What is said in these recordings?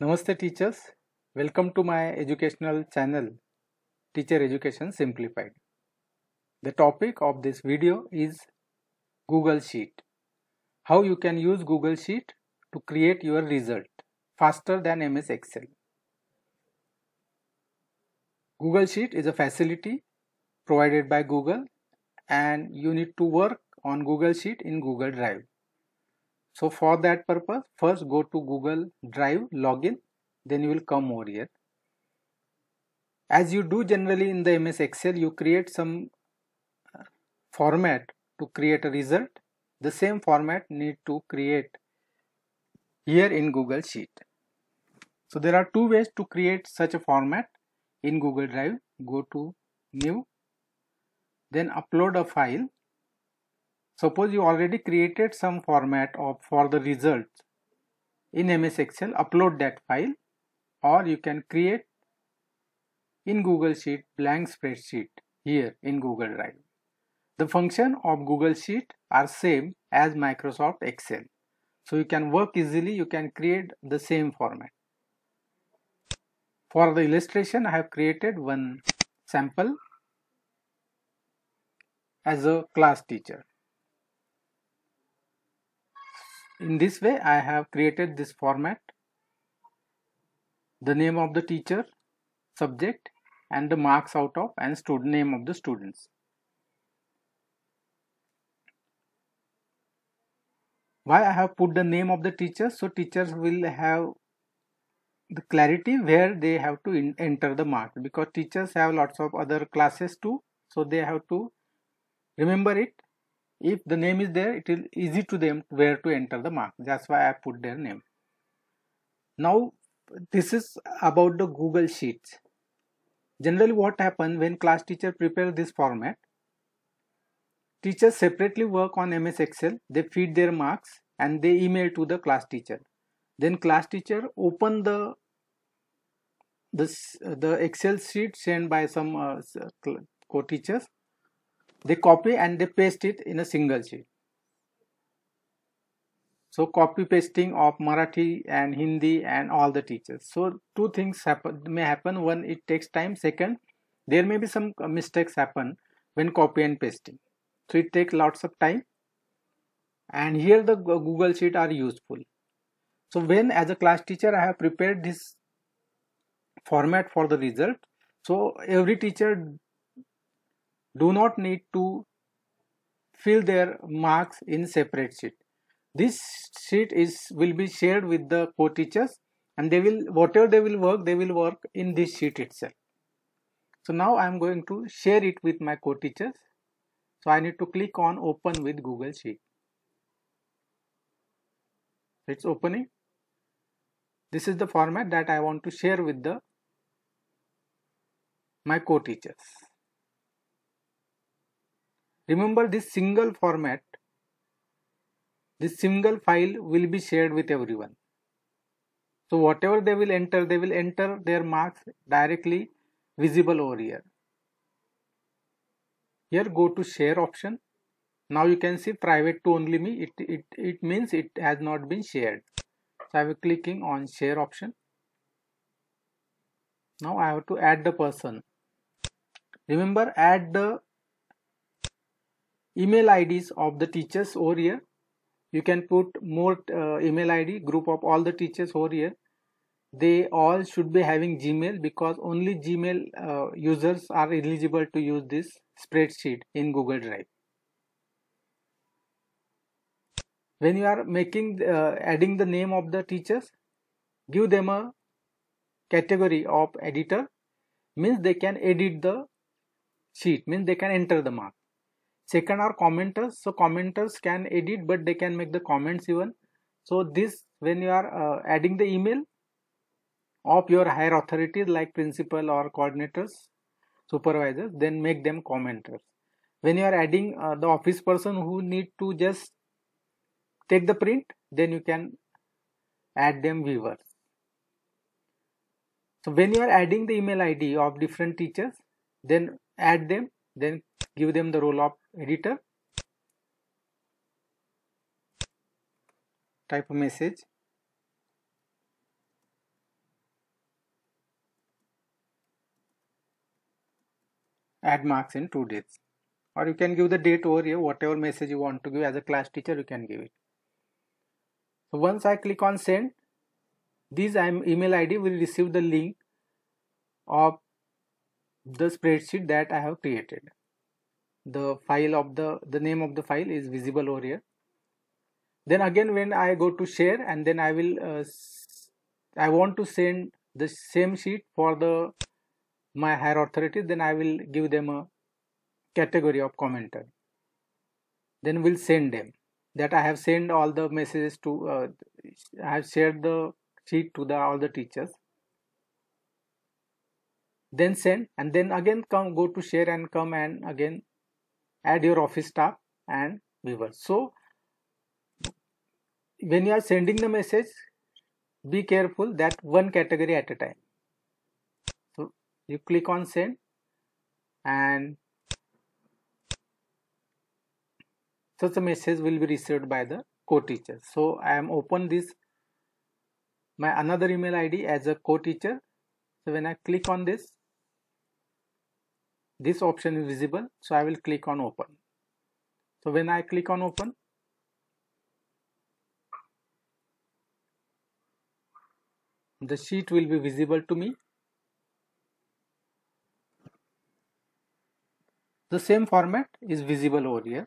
Namaste teachers, welcome to my educational channel Teacher Education Simplified. The topic of this video is Google Sheet. How you can use Google Sheet to create your result faster than MS Excel. Google Sheet is a facility provided by Google and you need to work on Google Sheet in Google Drive. So for that purpose, first go to Google Drive, login, then you will come over here. As you do generally in the MS Excel, you create some uh, format to create a result. The same format need to create here in Google Sheet. So there are two ways to create such a format in Google Drive. Go to new, then upload a file Suppose you already created some format of for the results in MS Excel, upload that file or you can create in Google Sheet blank spreadsheet here in Google Drive. The function of Google Sheet are same as Microsoft Excel. So you can work easily, you can create the same format. For the illustration, I have created one sample as a class teacher. in this way I have created this format the name of the teacher subject and the marks out of and student name of the students why I have put the name of the teacher so teachers will have the clarity where they have to enter the mark because teachers have lots of other classes too so they have to remember it if the name is there it will easy to them where to enter the mark that's why i put their name now this is about the google sheets generally what happens when class teacher prepare this format teachers separately work on ms excel they feed their marks and they email to the class teacher then class teacher open the this the excel sheet sent by some uh, co-teachers they copy and they paste it in a single sheet. So copy pasting of Marathi and Hindi and all the teachers. So two things happen may happen. One, it takes time. Second, there may be some mistakes happen when copy and pasting. So it takes lots of time. And here the Google Sheet are useful. So when as a class teacher I have prepared this format for the result. So every teacher do not need to fill their marks in separate sheet. This sheet is will be shared with the co-teachers and they will whatever they will work they will work in this sheet itself. So now I am going to share it with my co-teachers. So I need to click on open with Google Sheet. It's opening. This is the format that I want to share with the my co-teachers remember this single format this single file will be shared with everyone so whatever they will enter they will enter their marks directly visible over here here go to share option now you can see private to only me it it, it means it has not been shared so i will clicking on share option now i have to add the person remember add the email IDs of the teachers over here. You can put more uh, email ID group of all the teachers over here. They all should be having Gmail because only Gmail uh, users are eligible to use this spreadsheet in Google Drive. When you are making uh, adding the name of the teachers, give them a category of editor means they can edit the sheet means they can enter the mark second are commenters so commenters can edit but they can make the comments even so this when you are uh, adding the email of your higher authorities like principal or coordinators supervisors then make them commenters when you are adding uh, the office person who need to just take the print then you can add them viewers so when you are adding the email id of different teachers then add them then give them the role of editor type a message add marks in two dates or you can give the date over here whatever message you want to give as a class teacher you can give it so once i click on send this email id will receive the link of the spreadsheet that i have created the file of the the name of the file is visible over here then again when I go to share and then I will uh, I want to send the same sheet for the my higher authority then I will give them a category of commenter then we'll send them that I have sent all the messages to uh, I have shared the sheet to the all the teachers then send and then again come go to share and come and again add your office staff and viewers so when you are sending the message be careful that one category at a time so you click on send and such a message will be received by the co-teacher so i am open this my another email id as a co-teacher so when i click on this this option is visible so I will click on open so when I click on open the sheet will be visible to me the same format is visible over here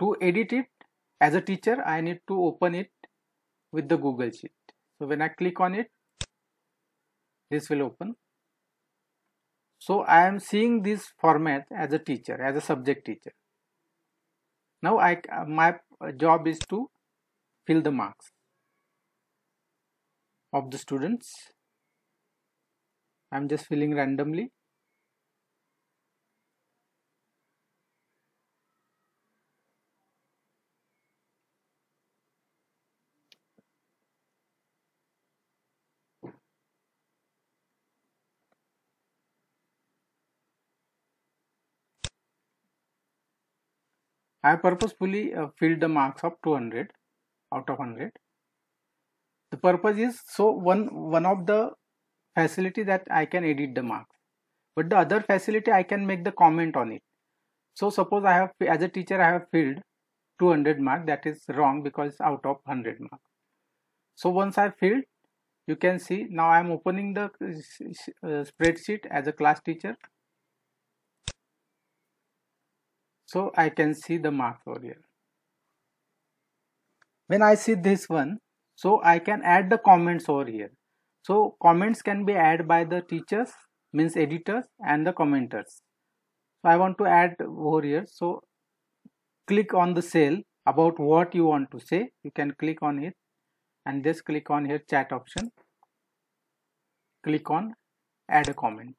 to edit it as a teacher I need to open it with the Google Sheet so when I click on it this will open so I am seeing this format as a teacher as a subject teacher now I my job is to fill the marks of the students I'm just filling randomly I purposefully uh, filled the marks of 200 out of 100. The purpose is so one one of the facility that I can edit the marks, but the other facility I can make the comment on it. So suppose I have as a teacher I have filled 200 mark that is wrong because out of 100 mark. So once I filled, you can see now I am opening the uh, uh spreadsheet as a class teacher So I can see the marks over here. When I see this one, so I can add the comments over here. So comments can be added by the teachers, means editors and the commenters. So I want to add over here. So click on the cell about what you want to say. You can click on it and just click on here chat option. Click on add a comment.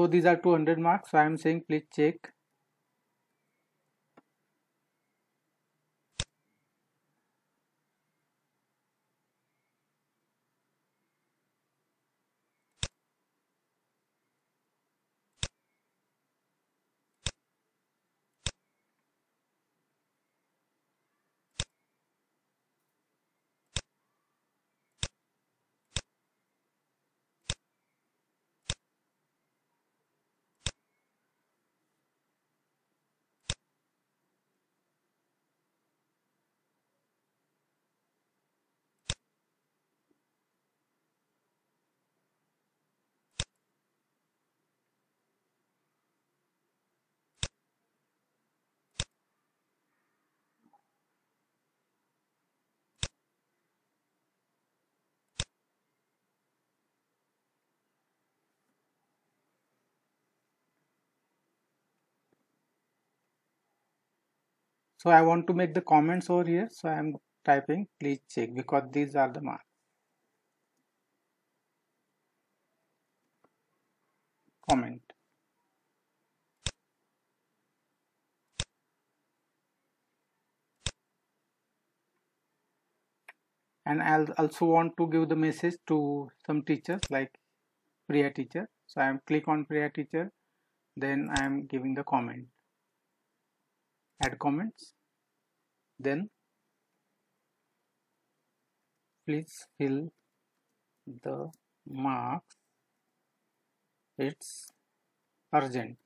so these are 200 marks so i am saying please check so i want to make the comments over here so i am typing please check because these are the marks comment and I'll also want to give the message to some teachers like Priya teacher so I'm click on Priya teacher then I'm giving the comment add comments then please fill the marks it's urgent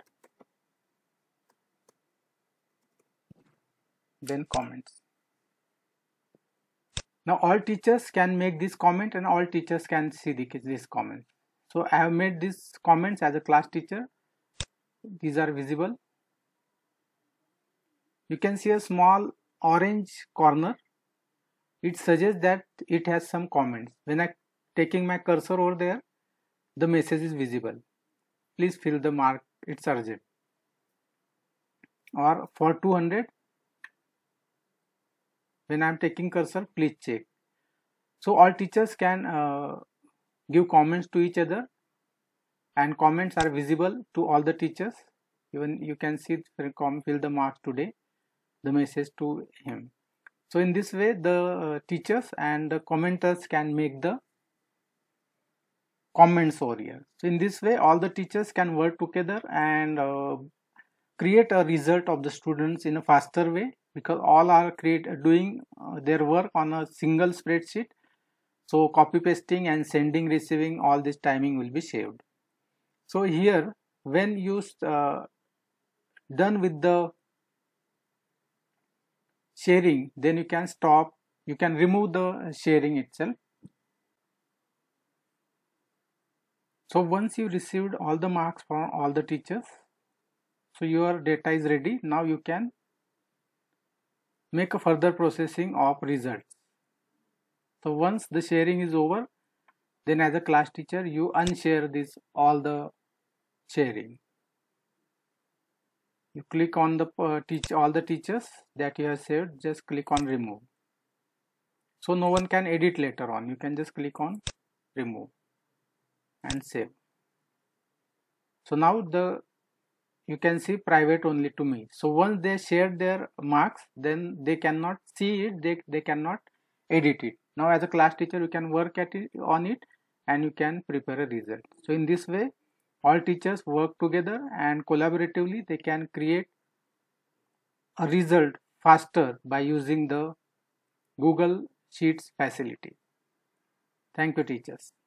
then comments now all teachers can make this comment and all teachers can see the, this comment so i have made these comments as a class teacher these are visible you can see a small orange corner it suggests that it has some comments when I taking my cursor over there the message is visible please fill the mark it's urgent or for 200 when I'm taking cursor please check so all teachers can uh, give comments to each other and comments are visible to all the teachers even you can see fill the mark today the message to him. So in this way, the uh, teachers and the commenters can make the comments over here. So in this way, all the teachers can work together and uh, create a result of the students in a faster way because all are create doing uh, their work on a single spreadsheet. So copy pasting and sending, receiving, all this timing will be saved. So here, when you uh, done with the sharing then you can stop you can remove the sharing itself so once you received all the marks from all the teachers so your data is ready now you can make a further processing of results so once the sharing is over then as a class teacher you unshare this all the sharing you click on the uh, teach all the teachers that you have saved just click on remove so no one can edit later on you can just click on remove and save so now the you can see private only to me so once they share their marks then they cannot see it they, they cannot edit it now as a class teacher you can work at it on it and you can prepare a result so in this way all teachers work together and collaboratively they can create a result faster by using the Google Sheets facility. Thank you teachers.